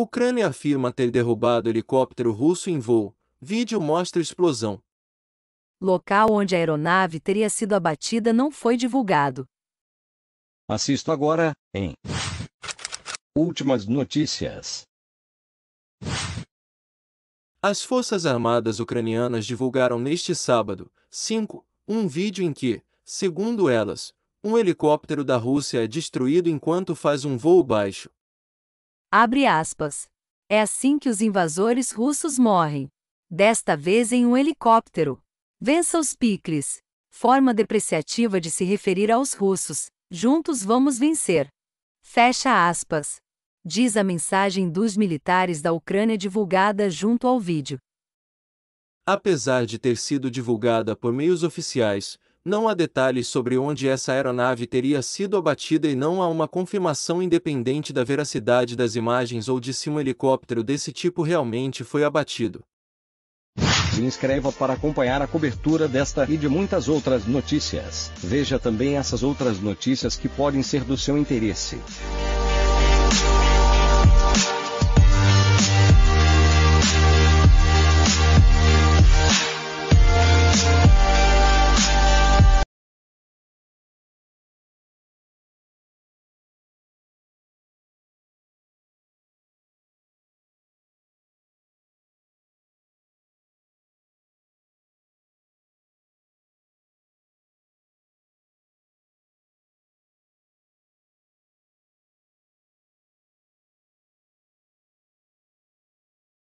Ucrânia afirma ter derrubado helicóptero russo em voo. Vídeo mostra explosão. Local onde a aeronave teria sido abatida não foi divulgado. Assisto agora em Últimas notícias. As Forças Armadas Ucranianas divulgaram neste sábado, 5, um vídeo em que, segundo elas, um helicóptero da Rússia é destruído enquanto faz um voo baixo. Abre aspas. É assim que os invasores russos morrem. Desta vez em um helicóptero. Vença os picles. Forma depreciativa de se referir aos russos. Juntos vamos vencer. Fecha aspas. Diz a mensagem dos militares da Ucrânia divulgada junto ao vídeo. Apesar de ter sido divulgada por meios oficiais, não há detalhes sobre onde essa aeronave teria sido abatida e não há uma confirmação independente da veracidade das imagens ou de se um helicóptero desse tipo realmente foi abatido. Se inscreva para acompanhar a cobertura desta e de muitas outras notícias. Veja também essas outras notícias que podem ser do seu interesse.